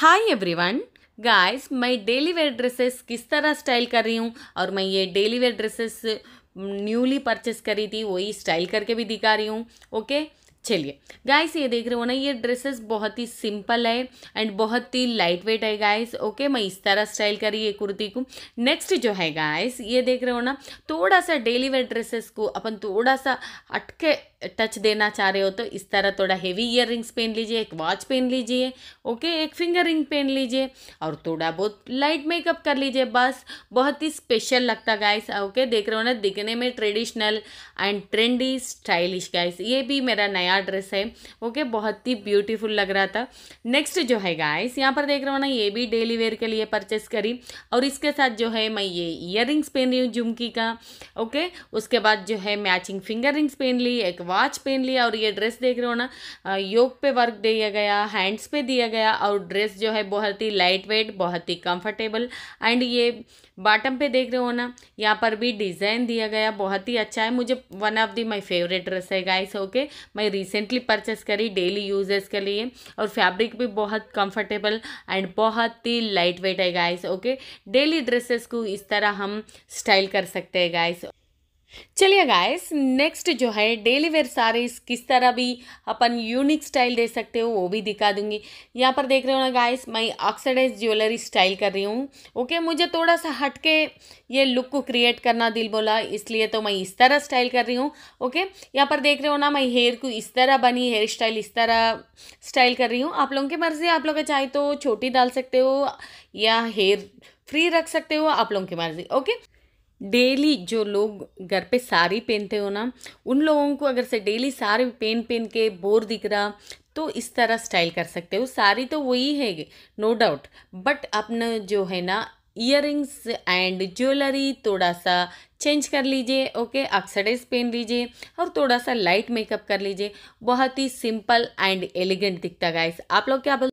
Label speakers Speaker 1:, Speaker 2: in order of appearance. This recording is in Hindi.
Speaker 1: हाय एवरीवन गाइस मैं डेली वेयर ड्रेसेस किस तरह स्टाइल कर रही हूँ और मैं ये daily wear dresses newly purchase करी थी वही स्टाइल करके भी दिखा रही हूँ ओके चलिए गाइस ये देख रहे हो ना ये ड्रेसेस बहुत ही सिंपल है एंड बहुत ही लाइट वेट है गाइस ओके मैं इस तरह स्टाइल करी ये कुर्ती को नेक्स्ट जो है गाइस ये देख रहे हो ना थोड़ा सा डेली वेयर ड्रेसेस को अपन थोड़ा सा अटके टच देना चाह रहे हो तो इस तरह थोड़ा हेवी ईयर रिंग्स पहन लीजिए एक वॉच पहन लीजिए ओके एक फिंगर रिंग पहन लीजिए और थोड़ा बहुत लाइट मेकअप कर लीजिए बस बहुत ही स्पेशल लगता गाइस ओके देख रहे हो ना दिखने में traditional and trendy stylish guys ये भी मेरा नया ड्रेस है ओके बहुत ही ब्यूटीफुल लग रहा था नेक्स्ट जो है गाइस यहाँ पर देख रहे हो ना ये भी डेली वेयर के लिए परचेस करी और इसके साथ जो है मैं ये ईयर रिंग्स पहन रही हूँ झुमकी का ओके उसके बाद जो है मैचिंग फिंगर रिंग्स पहन ली एक वॉच पहन लिया और ये ड्रेस देख रहे हो ना योग पे वर्क दिया गया हैंड्स पे दिया गया और ड्रेस जो है बहुत ही लाइट वेट बहुत ही कंफर्टेबल एंड ये बॉटम पे देख रहे हो ना यहाँ पर भी डिज़ाइन दिया गया बहुत ही अच्छा है मुझे one of the my favourite dress है गाइस ओके मैं रिसेंटली परचेस करी डेली यूजेस के लिए और फैब्रिक भी बहुत कंफर्टेबल एंड बहुत ही लाइट वेट है गाइस ओके डेली ड्रेसेस को इस तरह हम स्टाइल कर सकते हैं गाइस चलिए गाइस नेक्स्ट जो है डेली वेयर सारीज किस तरह भी अपन यूनिक स्टाइल दे सकते हो वो भी दिखा दूंगी यहाँ पर देख रहे हो ना गाइस मैं ऑक्सीडाइज ज्वेलरी स्टाइल कर रही हूँ ओके मुझे थोड़ा सा हटके ये लुक को क्रिएट करना दिल बोला इसलिए तो मैं इस तरह स्टाइल कर रही हूँ ओके यहाँ पर देख रहे हो ना मैं हेयर को इस तरह बनी हेयर स्टाइल इस तरह स्टाइल कर रही हूँ आप लोगों की मर्ज़ी आप लोग चाहे तो छोटी डाल सकते हो या हेयर फ्री रख सकते हो आप लोगों की मर्ज़ी ओके डेली जो लोग घर पे साड़ी पहनते हो ना उन लोगों को अगर से डेली साड़ी पहन पहन के बोर दिख रहा तो इस तरह स्टाइल कर सकते हो साड़ी तो वही है नो डाउट बट अपना जो है ना इयर एंड ज्वेलरी थोड़ा सा चेंज कर लीजिए ओके ऑक्सीडाइज पहन लीजिए और थोड़ा सा लाइट मेकअप कर लीजिए बहुत ही सिंपल एंड एलिगेंट दिखता गाइस आप लोग क्या